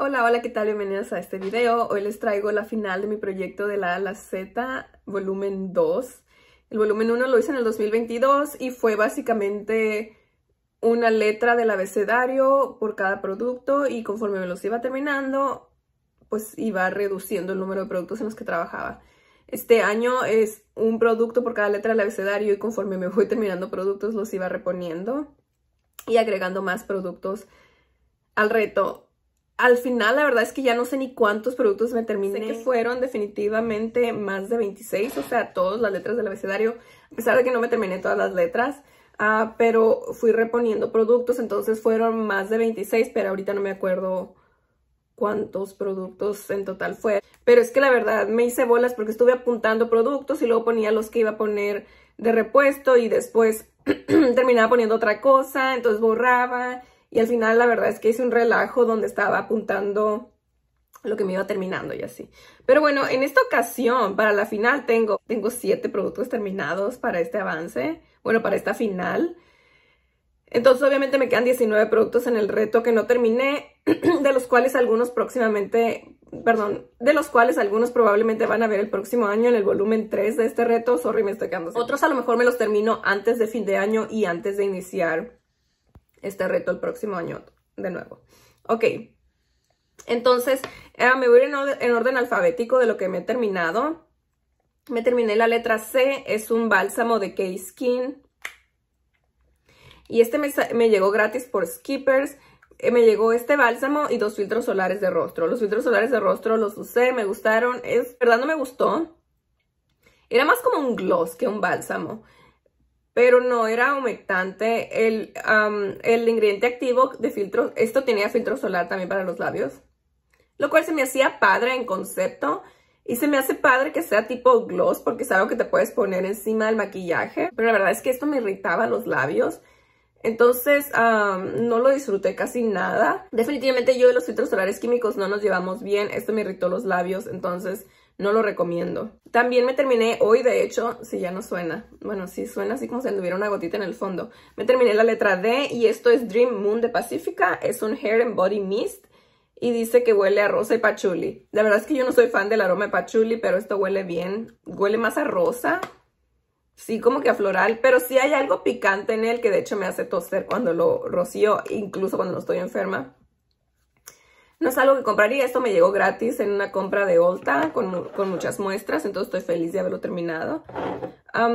Hola, hola, ¿qué tal? Bienvenidos a este video. Hoy les traigo la final de mi proyecto de la A la Z, volumen 2. El volumen 1 lo hice en el 2022 y fue básicamente una letra del abecedario por cada producto y conforme me los iba terminando, pues iba reduciendo el número de productos en los que trabajaba. Este año es un producto por cada letra del abecedario y conforme me voy terminando productos los iba reponiendo y agregando más productos al reto al final la verdad es que ya no sé ni cuántos productos me terminé. Sé que fueron definitivamente más de 26, o sea, todas las letras del abecedario, a pesar de que no me terminé todas las letras. Ah, pero fui reponiendo productos, entonces fueron más de 26, pero ahorita no me acuerdo cuántos productos en total fue. Pero es que la verdad me hice bolas porque estuve apuntando productos y luego ponía los que iba a poner de repuesto y después terminaba poniendo otra cosa, entonces borraba y al final la verdad es que hice un relajo donde estaba apuntando lo que me iba terminando y así. Pero bueno, en esta ocasión, para la final, tengo, tengo siete productos terminados para este avance, bueno, para esta final. Entonces, obviamente me quedan 19 productos en el reto que no terminé, de los cuales algunos próximamente, perdón, de los cuales algunos probablemente van a ver el próximo año en el volumen 3 de este reto. Sorry, me estoy quedando. Otros a lo mejor me los termino antes de fin de año y antes de iniciar este reto el próximo año de nuevo. Ok, entonces eh, me voy en, orden, alfabético de lo que me he terminado. Me terminé la letra C, es un bálsamo de K-Skin. Y este me, me llegó gratis por Skippers eh, me llegó este bálsamo y dos filtros solares de rostro. Los filtros solares de rostro los usé, me gustaron. Es verdad, no me gustó. Era más como un gloss que un bálsamo pero no era humectante. El, el ingrediente activo de filtro, esto tenía filtro solar también para los labios, lo cual se me hacía padre en concepto. Y se me hace padre que sea tipo gloss porque es algo que te puedes poner encima del maquillaje. Pero la verdad es que esto me irritaba los labios. Entonces no lo disfruté casi nada. Definitivamente yo de los filtros solares químicos no nos llevamos bien. Esto me irritó los labios. Entonces no lo recomiendo. También me terminé hoy, de hecho, si ya no suena, bueno, sí suena así como si anduviera una gotita en el fondo. Me terminé la letra D y esto es Dream Moon de Pacifica, es un Hair and Body Mist y dice que huele a rosa y pachuli. La verdad es que yo no soy fan del aroma de pachuli, pero esto huele bien, huele más a rosa. Sí, como que a floral, pero sí hay algo picante en él que de hecho me hace toser cuando lo rocío, incluso cuando no estoy enferma. No es algo que compraría, esto me llegó gratis en una compra de Ulta con, muchas muestras, entonces estoy feliz de haberlo terminado.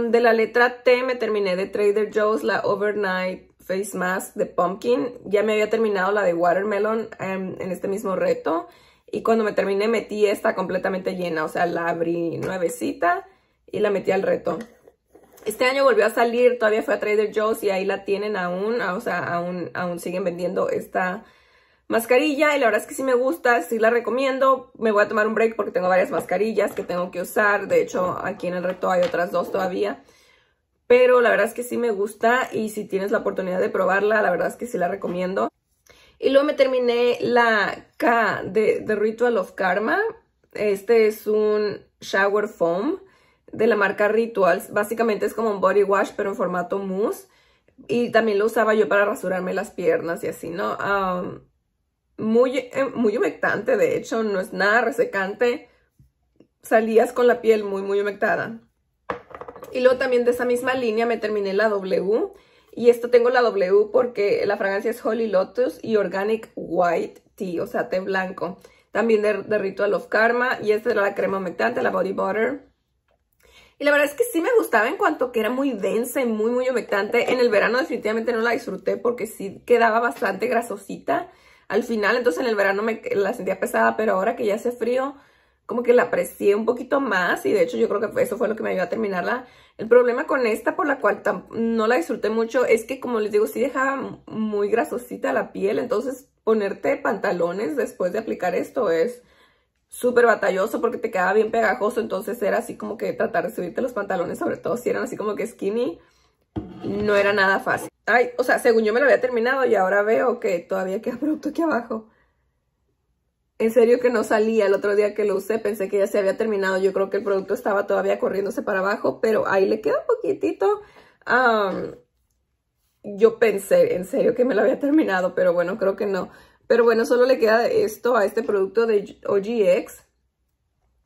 de la letra T me terminé de Trader Joe's la Overnight Face Mask de Pumpkin. Ya me había terminado la de Watermelon em, en este mismo reto. Y cuando me terminé metí esta completamente llena, o sea, la abrí nuevecita y la metí al reto. Este año volvió a salir, todavía fue a Trader Joe's y ahí la tienen aún, o sea, aún, aún siguen vendiendo esta mascarilla y la verdad es que sí me gusta, sí la recomiendo. Me voy a tomar un break porque tengo varias mascarillas que tengo que usar. De hecho, aquí en el reto hay otras dos todavía. Pero la verdad es que sí me gusta y si tienes la oportunidad de probarla, la verdad es que sí la recomiendo. Y luego me terminé la K de The Ritual of Karma. Este es un shower foam de la marca Rituals. Básicamente es como un body wash, pero en formato mousse. Y también lo usaba yo para rasurarme las piernas y así, ¿no? muy, eh, muy humectante, de hecho, no es nada resecante. Salías con la piel muy, muy humectada. Y luego también de esa misma línea me terminé la W. Y esto tengo la W porque la fragancia es Holy Lotus y Organic White Tea, o sea, té blanco. También de, Ritual of Karma. Y esta era la crema humectante, la Body Butter. Y la verdad es que sí me gustaba en cuanto que era muy densa y muy, muy humectante. En el verano definitivamente no la disfruté porque sí quedaba bastante grasosita al final, entonces en el verano me la sentía pesada, pero ahora que ya hace frío, como que la aprecié un poquito más y de hecho yo creo que eso fue lo que me ayudó a terminarla. El problema con esta, por la cual no la disfruté mucho, es que como les digo, sí dejaba muy grasosita la piel, entonces ponerte pantalones después de aplicar esto es súper batalloso porque te quedaba bien pegajoso, entonces era así como que tratar de subirte los pantalones, sobre todo si eran así como que skinny, no era nada fácil. Ay, o sea, según yo me lo había terminado y ahora veo que todavía queda producto aquí abajo. En serio que no salía el otro día que lo usé, pensé que ya se había terminado. Yo creo que el producto estaba todavía corriéndose para abajo, pero ahí le queda un poquitito. yo pensé, en serio que me lo había terminado, pero bueno, creo que no. Pero bueno, solo le queda esto a este producto de OGX.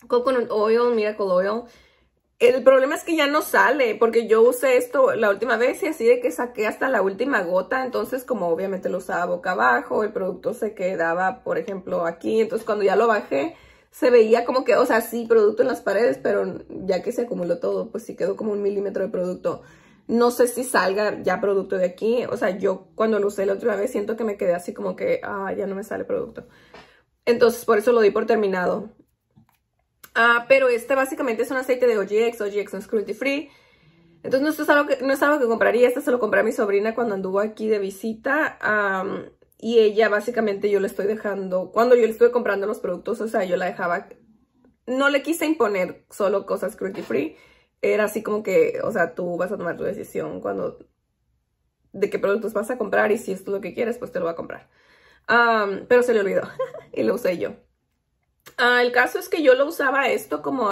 Coconut Oil, Miracle Oil. El problema es que ya no sale, porque yo usé esto la última vez y así de que saqué hasta la última gota, entonces como obviamente lo usaba boca abajo, el producto se quedaba, por ejemplo, aquí, entonces cuando ya lo bajé, se veía como que, o sea, sí, producto en las paredes, pero ya que se acumuló todo, pues sí quedó como un milímetro de producto. No sé si salga ya producto de aquí, o sea, yo cuando lo usé la última vez siento que me quedé así como que, ah, ya no me sale producto. Entonces por eso lo di por terminado. Ah, pero este básicamente es un aceite de OGX, OGX no es cruelty free. Entonces no, es algo que, no es que compraría, este se lo compré a mi sobrina cuando anduvo aquí de visita. y ella básicamente yo le estoy dejando, cuando yo le estuve comprando los productos, o sea, yo la dejaba, no le quise imponer solo cosas cruelty free. Era así como que, o sea, tú vas a tomar tu decisión cuando, de qué productos vas a comprar y si es tú lo que quieres, pues te lo va a comprar. pero se le olvidó y lo usé yo. Ah, el caso es que yo lo usaba esto como,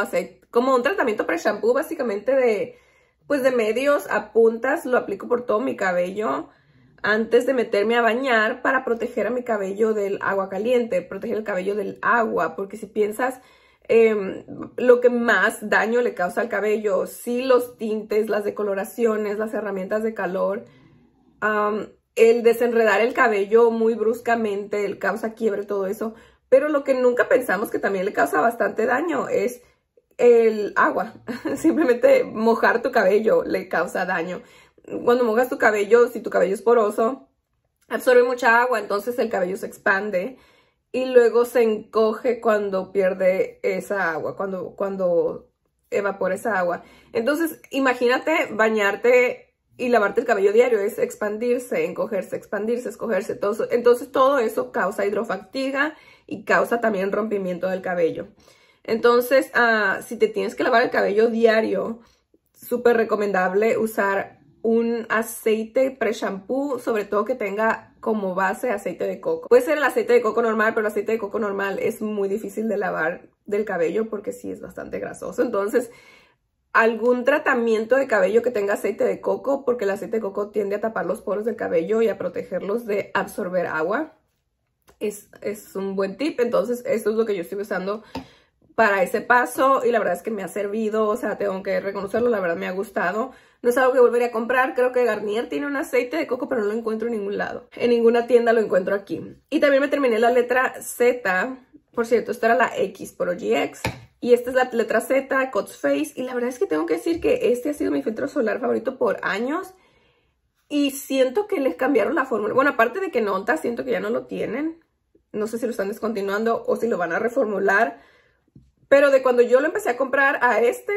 como un tratamiento para shampoo básicamente de, pues de medios a puntas, lo aplico por todo mi cabello antes de meterme a bañar para proteger a mi cabello del agua caliente, proteger el cabello del agua, porque si piensas em, lo que más daño le causa al cabello, si los tintes, las decoloraciones, las herramientas de calor, el desenredar el cabello muy bruscamente, el causa quiebre, todo eso, pero lo que nunca pensamos que también le causa bastante daño es el agua. Simplemente mojar tu cabello le causa daño. Cuando mojas tu cabello, si tu cabello es poroso, absorbe mucha agua, entonces el cabello se expande y luego se encoge cuando pierde esa agua, cuando, cuando evapora esa agua. Entonces, imagínate bañarte y lavarte el cabello diario es expandirse, encogerse, expandirse, escogerse. Todo, entonces todo eso causa hidrofactiga y causa también rompimiento del cabello. Entonces, ah, si te tienes que lavar el cabello diario, súper recomendable usar un aceite pre-shampoo, sobre todo que tenga como base aceite de coco. Puede ser el aceite de coco normal, pero el aceite de coco normal es muy difícil de lavar del cabello porque sí es bastante grasoso. Entonces, algún tratamiento de cabello que tenga aceite de coco, porque el aceite de coco tiende a tapar los poros del cabello y a protegerlos de absorber agua. Es, un buen tip, entonces esto es lo que yo estoy usando para ese paso y la verdad es que me ha servido, o sea, tengo que reconocerlo, la verdad me ha gustado. No es algo que volvería a comprar, creo que Garnier tiene un aceite de coco, pero no lo encuentro en ningún lado. En ninguna tienda lo encuentro aquí. Y también me terminé la letra Z, por cierto, esta era la X por OGX y esta es la letra Z, Cots Face. Y la verdad es que tengo que decir que este ha sido mi filtro solar favorito por años. Y siento que les cambiaron la fórmula. Bueno, aparte de que nota, siento que ya no lo tienen. No sé si lo están descontinuando o si lo van a reformular. Pero de cuando yo lo empecé a comprar a este,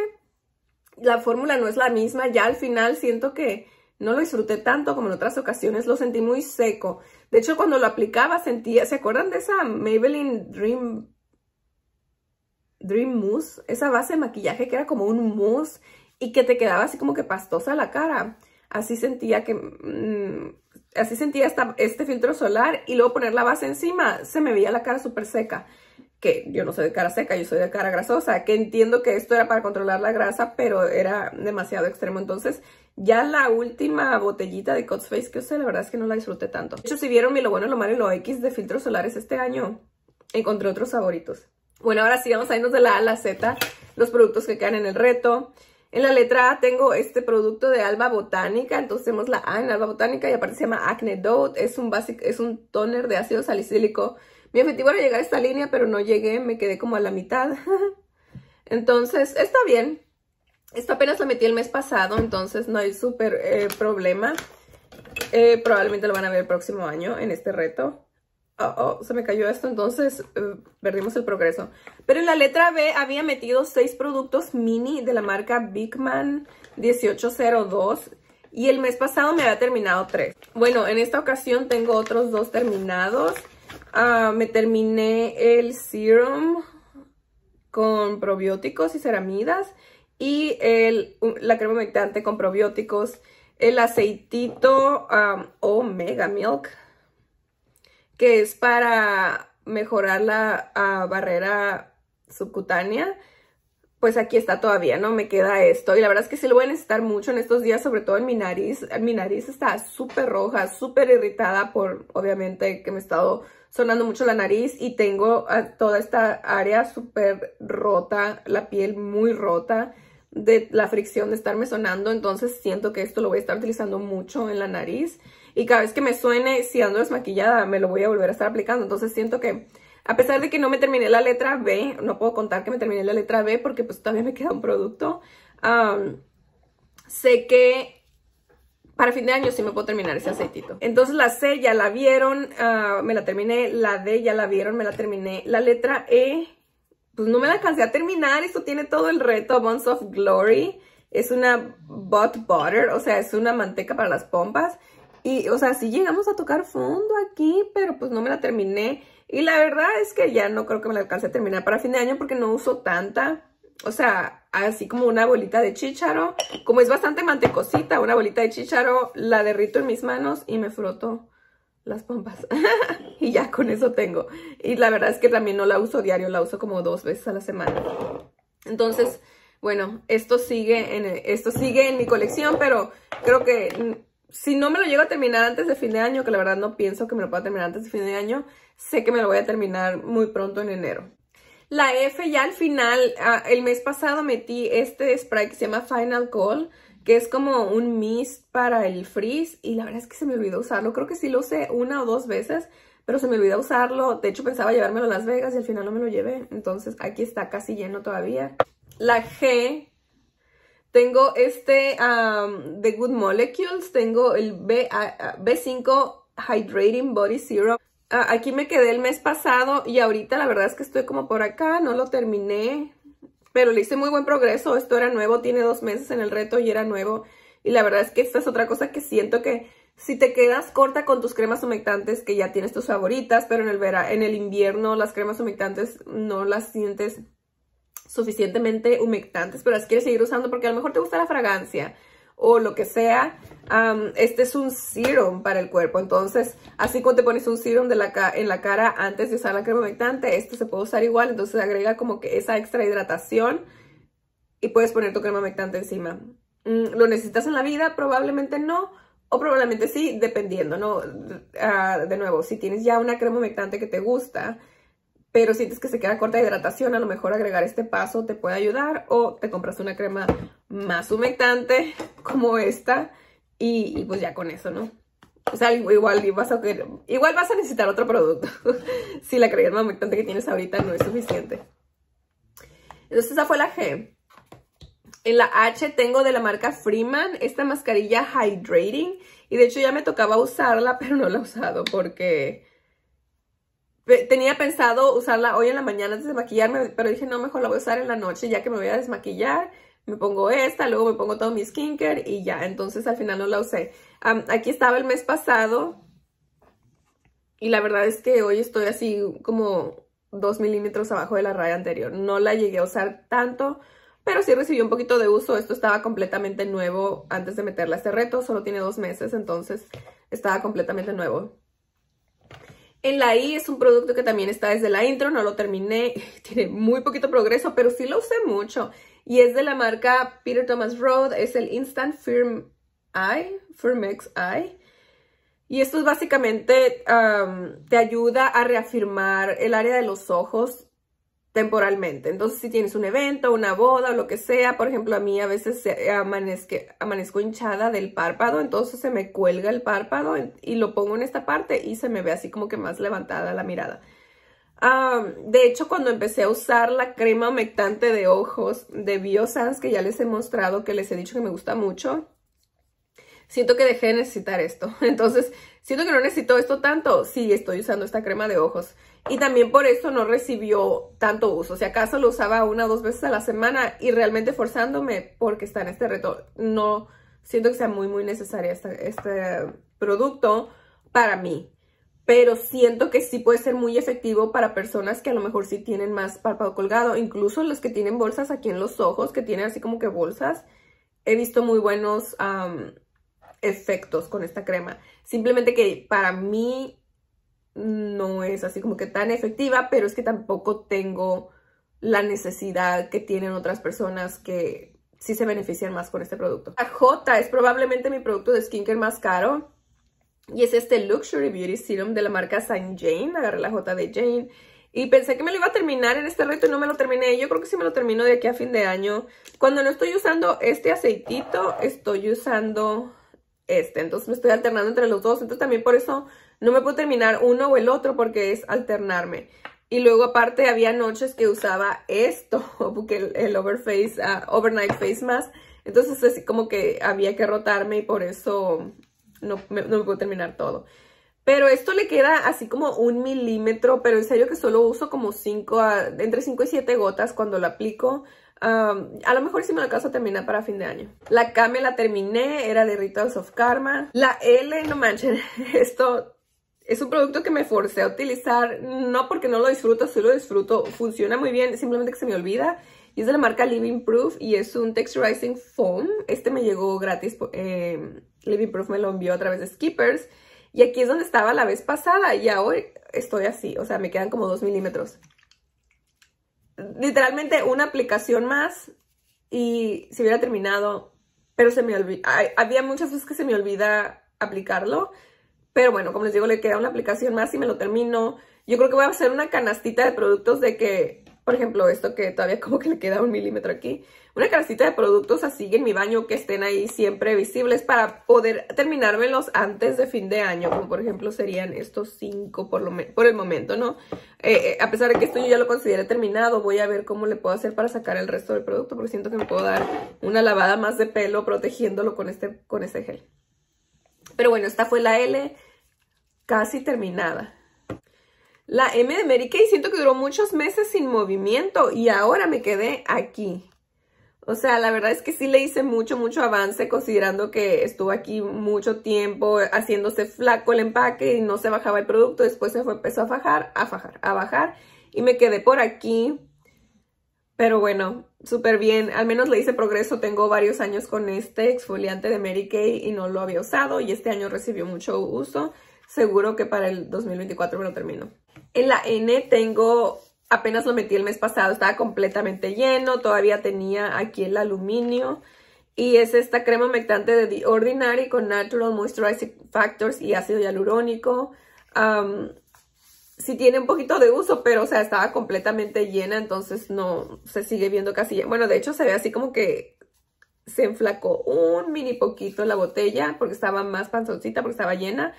la fórmula no es la misma. Ya al final siento que no lo disfruté tanto como en otras ocasiones. Lo sentí muy seco. De hecho, cuando lo aplicaba sentía... ¿Se acuerdan de esa Maybelline Dream Dream Mousse, esa base de maquillaje que era como un mousse y que te quedaba así como que pastosa la cara. Así sentía que... Mm, así sentía este filtro solar y luego poner la base encima, se me veía la cara súper seca. Que yo no soy de cara seca, yo soy de cara grasosa. Que entiendo que esto era para controlar la grasa, pero era demasiado extremo. Entonces, ya la última botellita de Cots Face que usé, la verdad es que no la disfruté tanto. De hecho, si vieron mi lo bueno, lo malo y lo X de filtros solares este año, encontré otros favoritos. Bueno, ahora sí, vamos a irnos de la A a la Z, los productos que quedan en el reto. En la letra A tengo este producto de Alba Botánica, entonces tenemos la A en Alba Botánica y aparte se llama Acne Dote, es un, básico, es un toner de ácido salicílico. Mi objetivo era llegar a esta línea, pero no llegué, me quedé como a la mitad. entonces, está bien. Esto apenas lo metí el mes pasado, entonces no hay súper eh, problema. Eh, probablemente lo van a ver el próximo año en este reto. Oh, oh, se me cayó esto, entonces eh, perdimos el progreso. Pero en la letra B había metido seis productos mini de la marca Bigman 1802 y el mes pasado me había terminado tres. Bueno, en esta ocasión tengo otros dos terminados. Ah, me terminé el serum con probióticos y ceramidas y la crema humectante con probióticos, el aceitito ah, Omega Milk que es para mejorar la ah, barrera subcutánea, pues aquí está todavía, ¿no? Me queda esto. Y la verdad es que sí lo voy a necesitar mucho en estos días, sobre todo en mi nariz. Mi nariz está súper roja, súper irritada por, obviamente, que me he estado sonando mucho la nariz y tengo ah, toda esta área súper rota, la piel muy rota de la fricción de estarme sonando. Entonces siento que esto lo voy a estar utilizando mucho en la nariz y cada vez que me suene, si ando desmaquillada, me lo voy a volver a estar aplicando. Entonces siento que a pesar de que no me terminé la letra B, no puedo contar que me terminé la letra B porque pues todavía me queda un producto. sé que para fin de año sí me puedo terminar ese aceitito. Entonces la C ya la vieron, ah, me la terminé, la D ya la vieron, me la terminé. La letra E, pues no me la alcancé a terminar, esto tiene todo el reto, Bones of Glory. Es una butt butter, o sea, es una manteca para las pompas. Y, o sea, sí llegamos a tocar fondo aquí, pero pues no me la terminé. Y la verdad es que ya no creo que me la alcance a terminar para fin de año porque no uso tanta. O sea, así como una bolita de chícharo. Como es bastante mantecosita, una bolita de chícharo, la derrito en mis manos y me froto las pompas. y ya con eso tengo. Y la verdad es que también no la uso diario, la uso como dos veces a la semana. Entonces, bueno, esto sigue en, esto sigue en mi colección, pero creo que si no me lo llego a terminar antes de fin de año, que la verdad no pienso que me lo pueda terminar antes de fin de año, sé que me lo voy a terminar muy pronto en enero. La F ya al final, ah, el mes pasado metí este spray que se llama Final Call, que es como un mist para el frizz y la verdad es que se me olvidó usarlo. Creo que sí lo usé una o dos veces, pero se me olvidó usarlo. De hecho pensaba llevármelo a Las Vegas y al final no me lo llevé. Entonces aquí está casi lleno todavía. La G tengo este um, de Good Molecules, tengo el B, B5 Hydrating Body Serum. Ah, aquí me quedé el mes pasado y ahorita la verdad es que estoy como por acá, no lo terminé, pero le hice muy buen progreso. Esto era nuevo, tiene dos meses en el reto y era nuevo. Y la verdad es que esta es otra cosa que siento que si te quedas corta con tus cremas humectantes, que ya tienes tus favoritas, pero en el, en el invierno las cremas humectantes no las sientes suficientemente humectantes, pero las quieres seguir usando porque a lo mejor te gusta la fragancia o lo que sea, este es un serum para el cuerpo. Entonces, así como te pones un serum de la en la cara antes de usar la crema humectante, este se puede usar igual. Entonces, agrega como que esa extra hidratación y puedes poner tu crema humectante encima. Mm, ¿Lo necesitas en la vida? Probablemente no. O probablemente sí, dependiendo, ¿no? Ah, de nuevo, si tienes ya una crema humectante que te gusta, pero sientes que se queda corta de hidratación, a lo mejor agregar este paso te puede ayudar o te compras una crema más humectante como esta y, pues ya con eso, ¿no? O sea, igual, vas a, igual vas a necesitar otro producto si la crema humectante que tienes ahorita no es suficiente. Entonces esa fue la G. En la H tengo de la marca Freeman esta mascarilla Hydrating y de hecho ya me tocaba usarla pero no la he usado porque Tenía pensado usarla hoy en la mañana antes de maquillarme, pero dije, no, mejor la voy a usar en la noche ya que me voy a desmaquillar. Me pongo esta, luego me pongo todo mi skincare y ya. Entonces al final no la usé. aquí estaba el mes pasado y la verdad es que hoy estoy así como 2 milímetros abajo de la raya anterior. No la llegué a usar tanto, pero sí recibió un poquito de uso. Esto estaba completamente nuevo antes de meterla a este reto. Solo tiene dos meses, entonces estaba completamente nuevo. En la I es un producto que también está desde la intro, no lo terminé, tiene muy poquito progreso, pero sí lo usé mucho. Y es de la marca Peter Thomas Road, es el Instant Firm Eye, Firm X Eye. Y esto es básicamente te ayuda a reafirmar el área de los ojos temporalmente. Entonces, si tienes un evento, una boda o lo que sea, por ejemplo, a mí a veces amanezco hinchada del párpado, entonces se me cuelga el párpado y lo pongo en esta parte y se me ve así como que más levantada la mirada. de hecho, cuando empecé a usar la crema humectante de ojos de Biosans, que ya les he mostrado, que les he dicho que me gusta mucho, siento que dejé de necesitar esto. Entonces, siento que no necesito esto tanto si estoy usando esta crema de ojos y también por eso no recibió tanto uso. Si acaso lo usaba una o dos veces a la semana y realmente forzándome porque está en este reto. No siento que sea muy, muy necesaria este, producto para mí. Pero siento que sí puede ser muy efectivo para personas que a lo mejor sí tienen más párpado colgado. Incluso los que tienen bolsas aquí en los ojos, que tienen así como que bolsas. He visto muy buenos efectos con esta crema. Simplemente que para mí no es así como que tan efectiva, pero es que tampoco tengo la necesidad que tienen otras personas que sí se benefician más con este producto. La J es probablemente mi producto de skincare más caro y es este Luxury Beauty Serum de la marca Saint Jane. Agarré la J de Jane y pensé que me lo iba a terminar en este reto y no me lo terminé. Yo creo que sí me lo termino de aquí a fin de año. Cuando no estoy usando este aceitito, estoy usando este. Entonces me estoy alternando entre los dos. Entonces también por eso no me puedo terminar uno o el otro porque es alternarme. Y luego aparte había noches que usaba esto, porque el, overface, ah, overnight face mask. Entonces así como que había que rotarme y por eso no me, puedo terminar todo. Pero esto le queda así como un milímetro, pero en serio que solo uso como 5, ah, entre 5 y 7 gotas cuando lo aplico. a lo mejor si me lo caso termina para fin de año. La K me la terminé, era de Rituals of Karma. La L, no manchen, esto es un producto que me forcé a utilizar, no porque no lo disfruto, sí lo disfruto, funciona muy bien, simplemente que se me olvida. Y es de la marca Living Proof y es un Texturizing Foam. Este me llegó gratis, eh, Living Proof me lo envió a través de Skippers. Y aquí es donde estaba la vez pasada y ahora estoy así, o sea, me quedan como 2 milímetros. Literalmente una aplicación más y se hubiera terminado, pero se me olvida Había muchas veces que se me olvida aplicarlo. Pero bueno, como les digo, le queda una aplicación más y me lo termino. Yo creo que voy a hacer una canastita de productos de que, por ejemplo, esto que todavía como que le queda un milímetro aquí. Una canastita de productos así en mi baño que estén ahí siempre visibles para poder terminármelos antes de fin de año. Como por ejemplo serían estos cinco por, lo por el momento, ¿no? Eh, eh, a pesar de que esto yo ya lo consideré terminado, voy a ver cómo le puedo hacer para sacar el resto del producto. Porque siento que me puedo dar una lavada más de pelo protegiéndolo con este, con este gel. Pero bueno, esta fue la L casi terminada. La M de Mary Kay siento que duró muchos meses sin movimiento y ahora me quedé aquí. O sea, la verdad es que sí le hice mucho, mucho avance considerando que estuvo aquí mucho tiempo haciéndose flaco el empaque y no se bajaba el producto. Después se fue, empezó a fajar, a fajar, a bajar y me quedé por aquí. Pero bueno, súper bien. Al menos le hice progreso. Tengo varios años con este exfoliante de Mary Kay y no lo había usado y este año recibió mucho uso seguro que para el 2024 me lo termino. En la N tengo, apenas lo metí el mes pasado, estaba completamente lleno, todavía tenía aquí el aluminio. Y es esta crema humectante de The Ordinary con Natural Moisturizing Factors y ácido hialurónico. sí tiene un poquito de uso, pero o sea, estaba completamente llena, entonces no se sigue viendo casi Bueno, de hecho se ve así como que se enflacó un mini poquito la botella porque estaba más panzoncita, porque estaba llena.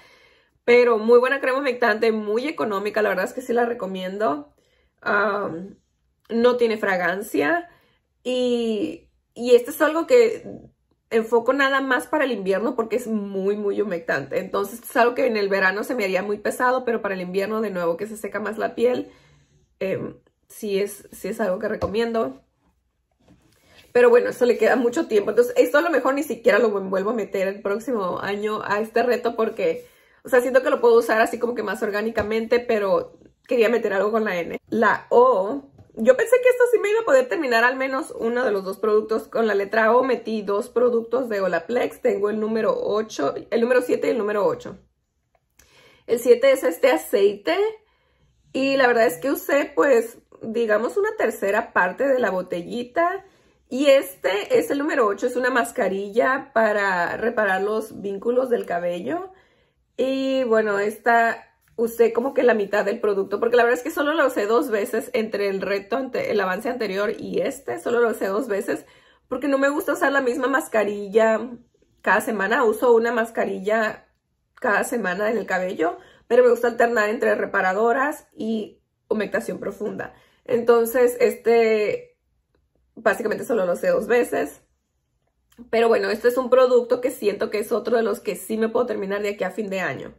Pero muy buena crema humectante, muy económica, la verdad es que sí la recomiendo. no tiene fragancia y, y este es algo que enfoco nada más para el invierno porque es muy, muy humectante. Entonces es algo que en el verano se me haría muy pesado, pero para el invierno de nuevo que se seca más la piel, em, sí, es, sí es algo que recomiendo. Pero bueno, eso le queda mucho tiempo. Entonces esto a lo mejor ni siquiera lo vuelvo a meter el próximo año a este reto porque o sea, siento que lo puedo usar así como que más orgánicamente, pero quería meter algo con la N. La O, yo pensé que esto sí me iba a poder terminar al menos uno de los dos productos. Con la letra O metí dos productos de Olaplex. Tengo el número 8, el número 7 y el número 8. El 7 es este aceite. Y la verdad es que usé, pues, digamos una tercera parte de la botellita. Y este es el número 8, es una mascarilla para reparar los vínculos del cabello. Y bueno, esta usé como que la mitad del producto, porque la verdad es que solo lo usé dos veces entre el reto, ante el avance anterior y este, solo lo usé dos veces, porque no me gusta usar la misma mascarilla cada semana, uso una mascarilla cada semana en el cabello, pero me gusta alternar entre reparadoras y humectación profunda. Entonces, este básicamente solo lo usé dos veces. Pero bueno, este es un producto que siento que es otro de los que sí me puedo terminar de aquí a fin de año.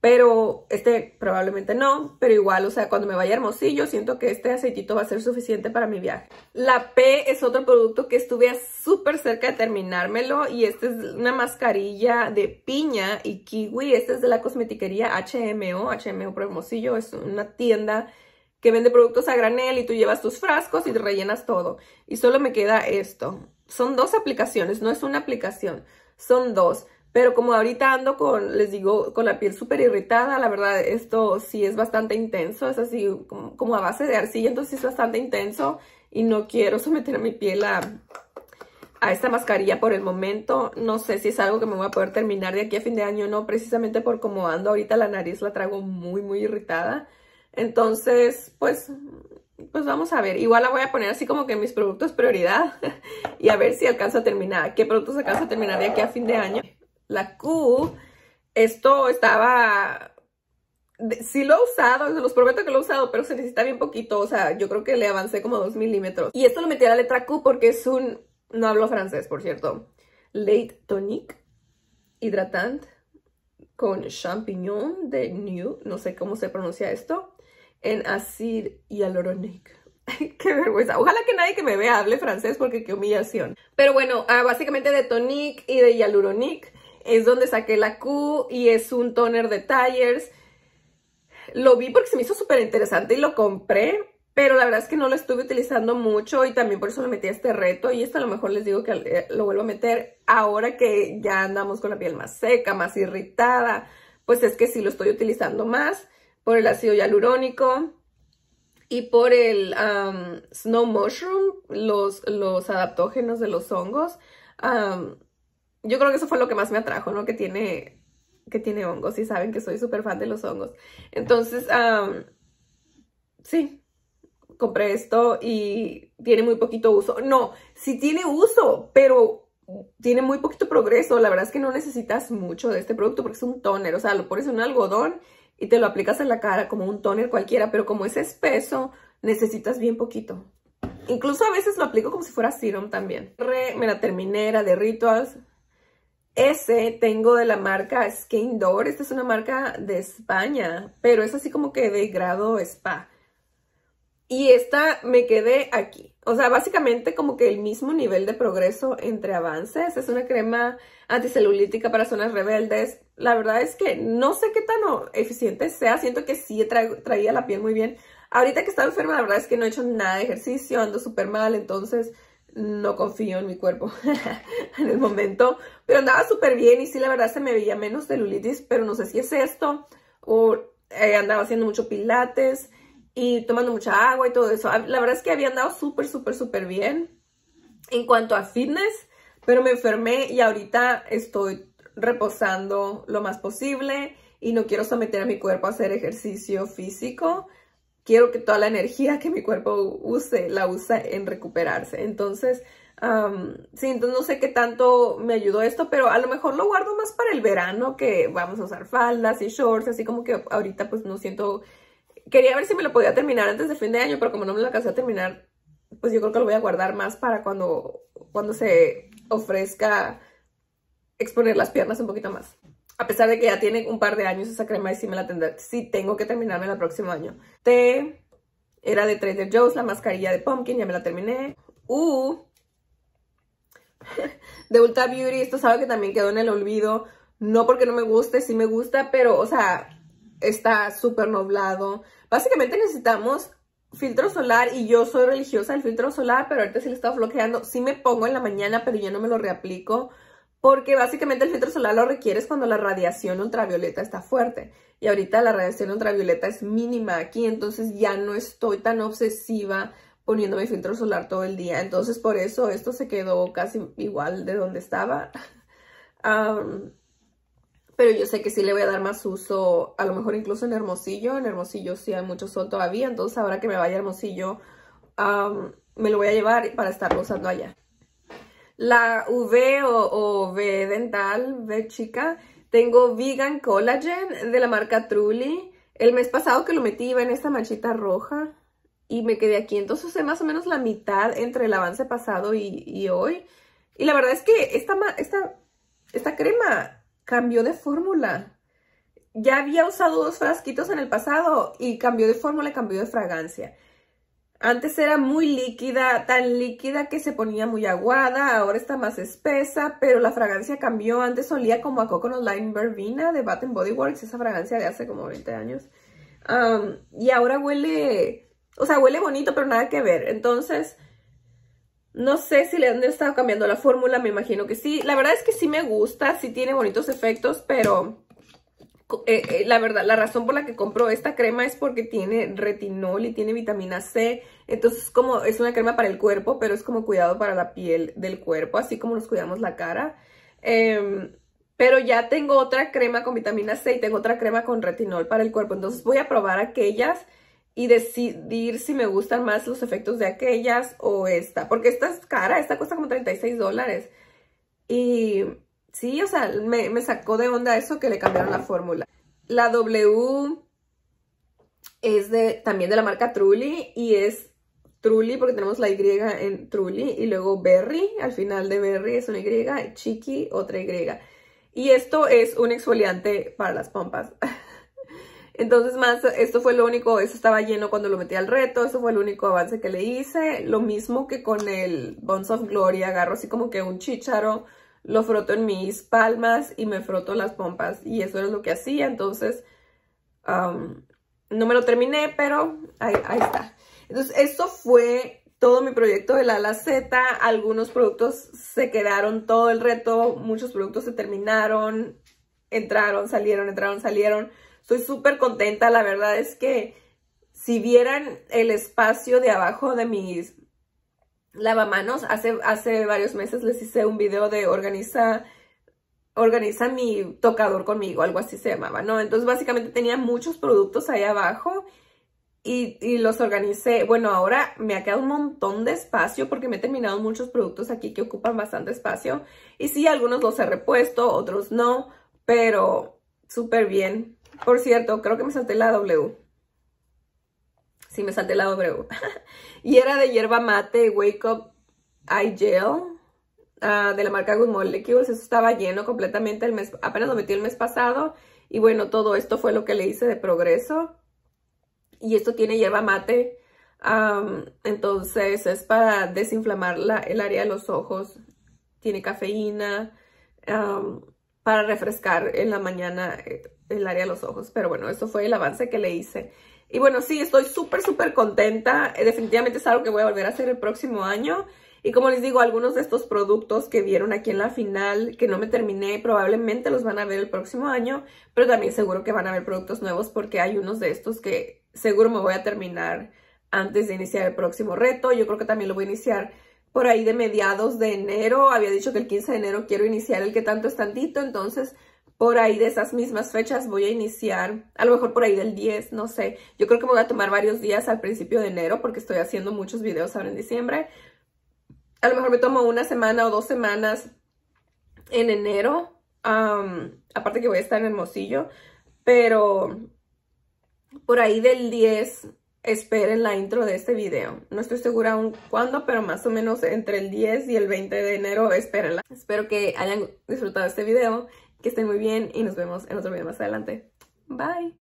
Pero este probablemente no, pero igual, o sea, cuando me vaya Hermosillo, siento que este aceitito va a ser suficiente para mi viaje. La P es otro producto que estuve súper cerca de terminármelo y esta es una mascarilla de piña y kiwi. Esta es de la cosmetiquería HMO, HMO por Hermosillo, es una tienda que vende productos a granel y tú llevas tus frascos y te rellenas todo. Y solo me queda esto son dos aplicaciones, no es una aplicación, son dos. Pero como ahorita ando con, les digo, con la piel súper irritada, la verdad esto sí es bastante intenso, es así como, a base de arcilla, entonces es bastante intenso y no quiero someter a mi piel a, a esta mascarilla por el momento. No sé si es algo que me voy a poder terminar de aquí a fin de año o no, precisamente por como ando ahorita la nariz la trago muy, muy irritada. Entonces, pues pues vamos a ver. Igual la voy a poner así como que mis productos prioridad y a ver si alcanza a terminar. ¿Qué productos alcanza a terminar de aquí a fin de año? La Q, esto estaba... Sí lo he usado, se los prometo que lo he usado, pero se necesita bien poquito. O sea, yo creo que le avancé como 2 milímetros. Y esto lo metí a la letra Q porque es un... No hablo francés, por cierto. Late Tonic Hidratante con champignon de New. No sé cómo se pronuncia esto en acid hyaluronic. qué vergüenza. Ojalá que nadie que me vea hable francés porque qué humillación. Pero bueno, ah, básicamente de Tonic y de Hyaluronic es donde saqué la Q y es un toner de Tires. Lo vi porque se me hizo súper interesante y lo compré, pero la verdad es que no lo estuve utilizando mucho y también por eso lo metí a este reto y esto a lo mejor les digo que eh, lo vuelvo a meter ahora que ya andamos con la piel más seca, más irritada, pues es que sí lo estoy utilizando más por el ácido hialurónico y por el um, snow mushroom, los, los adaptógenos de los hongos. Um, yo creo que eso fue lo que más me atrajo, ¿no? Que tiene, que tiene hongos y saben que soy súper fan de los hongos. Entonces, um, sí, compré esto y tiene muy poquito uso. No, sí tiene uso, pero tiene muy poquito progreso. La verdad es que no necesitas mucho de este producto porque es un toner. O sea, lo pones en un algodón y te lo aplicas en la cara como un toner cualquiera, pero como es espeso, necesitas bien poquito. Incluso a veces lo aplico como si fuera serum también. Me la terminé, de Rituals. Ese tengo de la marca Skin Door. Esta es una marca de España, pero es así como que de grado spa y esta me quedé aquí. O sea, básicamente como que el mismo nivel de progreso entre avances. Es una crema anticelulítica para zonas rebeldes. La verdad es que no sé qué tan eficiente sea. Siento que sí traía la piel muy bien. Ahorita que estaba enferma, la verdad es que no he hecho nada de ejercicio. Ando súper mal, entonces no confío en mi cuerpo en el momento. Pero andaba súper bien y sí, la verdad se me veía menos celulitis. Pero no sé si es esto o eh, andaba haciendo mucho pilates y tomando mucha agua y todo eso. La verdad es que había andado súper, súper, súper bien en cuanto a fitness, pero me enfermé y ahorita estoy reposando lo más posible y no quiero someter a mi cuerpo a hacer ejercicio físico. Quiero que toda la energía que mi cuerpo use, la use en recuperarse. Entonces, um, sí, no sé qué tanto me ayudó esto, pero a lo mejor lo guardo más para el verano, que vamos a usar faldas y shorts, así como que ahorita pues no siento quería ver si me lo podía terminar antes de fin de año, pero como no me lo alcancé a terminar, pues yo creo que lo voy a guardar más para cuando, cuando se ofrezca exponer las piernas un poquito más. A pesar de que ya tiene un par de años esa crema y sí me la tendré, sí tengo que terminarme el próximo año. T era de Trader Joe's, la mascarilla de Pumpkin, ya me la terminé. U de Ulta Beauty, esto sabe que también quedó en el olvido. No porque no me guste, sí me gusta, pero, o sea, está súper nublado. Básicamente necesitamos filtro solar y yo soy religiosa del filtro solar, pero ahorita sí lo estaba bloqueando. Sí me pongo en la mañana, pero ya no me lo reaplico porque básicamente el filtro solar lo requieres cuando la radiación ultravioleta está fuerte. Y ahorita la radiación ultravioleta es mínima aquí, entonces ya no estoy tan obsesiva poniéndome filtro solar todo el día. Entonces por eso esto se quedó casi igual de donde estaba. pero yo sé que sí le voy a dar más uso, a lo mejor incluso en Hermosillo, en Hermosillo sí hay mucho sol todavía, entonces ahora que me vaya Hermosillo me lo voy a llevar para estarlo usando allá. La V o, V dental, V chica, tengo Vegan Collagen de la marca Truly. El mes pasado que lo metí iba en esta manchita roja y me quedé aquí. Entonces usé más o menos la mitad entre el avance pasado y, hoy. Y la verdad es que esta, esta, esta crema cambió de fórmula. Ya había usado dos frasquitos en el pasado y cambió de fórmula, cambió de fragancia. Antes era muy líquida, tan líquida que se ponía muy aguada, ahora está más espesa, pero la fragancia cambió. Antes olía como a Coconut Lime Verbena de Bath Body Works, esa fragancia de hace como 20 años. Um, y ahora huele, o sea, huele bonito, pero nada que ver. Entonces, no sé si le han estado cambiando la fórmula, me imagino que sí. La verdad es que sí me gusta, sí tiene bonitos efectos, pero eh, eh, la verdad, la razón por la que compro esta crema es porque tiene retinol y tiene vitamina C. Entonces, como es una crema para el cuerpo, pero es como cuidado para la piel del cuerpo, así como nos cuidamos la cara. Em, pero ya tengo otra crema con vitamina C y tengo otra crema con retinol para el cuerpo. Entonces, voy a probar aquellas y decidir si me gustan más los efectos de aquellas o esta. Porque esta es cara, esta cuesta como 36 dólares. Y sí, o sea, me, sacó de onda eso que le cambiaron la fórmula. La W es de, también de la marca Trulli. y es Trulli porque tenemos la Y en Truly y luego Berry, al final de Berry es una Y, Chiqui otra Y. Y esto es un exfoliante para las pompas. Entonces más, esto fue lo único, eso estaba lleno cuando lo metí al reto, eso fue el único avance que le hice. Lo mismo que con el Bones of Glory, agarro así como que un chícharo, lo froto en mis palmas y me froto las pompas. Y eso era lo que hacía, entonces no me lo terminé, pero ahí, ahí está. Entonces esto fue todo mi proyecto del ala Z, algunos productos se quedaron todo el reto, muchos productos se terminaron, entraron, salieron, entraron, salieron. Estoy súper contenta, la verdad es que si vieran el espacio de abajo de mis lavamanos, hace, hace varios meses les hice un video de organiza organiza mi tocador conmigo, algo así se llamaba, ¿no? Entonces básicamente tenía muchos productos ahí abajo y, y, los organicé. Bueno, ahora me ha quedado un montón de espacio porque me he terminado muchos productos aquí que ocupan bastante espacio. Y sí, algunos los he repuesto, otros no, pero súper bien. Por cierto, creo que me salté la W. Sí, me salté la W. y era de hierba mate, Wake Up Eye Gel. Ah, de la marca Good Molecules, eso estaba lleno completamente el mes, apenas lo metí el mes pasado y bueno, todo esto fue lo que le hice de progreso y esto tiene hierba mate, entonces es para desinflamar la, el área de los ojos, tiene cafeína, para refrescar en la mañana, eh, el área de los ojos. Pero bueno, eso fue el avance que le hice. Y bueno, sí, estoy súper, súper contenta. Eh, definitivamente es algo que voy a volver a hacer el próximo año. Y como les digo, algunos de estos productos que vieron aquí en la final, que no me terminé, probablemente los van a ver el próximo año, pero también seguro que van a ver productos nuevos porque hay unos de estos que seguro me voy a terminar antes de iniciar el próximo reto. Yo creo que también lo voy a iniciar por ahí de mediados de enero. Había dicho que el 15 de enero quiero iniciar el que tanto es tantito, entonces por ahí de esas mismas fechas voy a iniciar, a lo mejor por ahí del 10, no sé. Yo creo que me voy a tomar varios días al principio de enero porque estoy haciendo muchos videos ahora en diciembre. A lo mejor me tomo una semana o dos semanas en enero. aparte que voy a estar en Hermosillo. Pero por ahí del 10 esperen la intro de este video. No estoy segura aún cuándo, pero más o menos entre el 10 y el 20 de enero espérenla. Espero que hayan disfrutado este video que estén muy bien y nos vemos en otro video más adelante. Bye.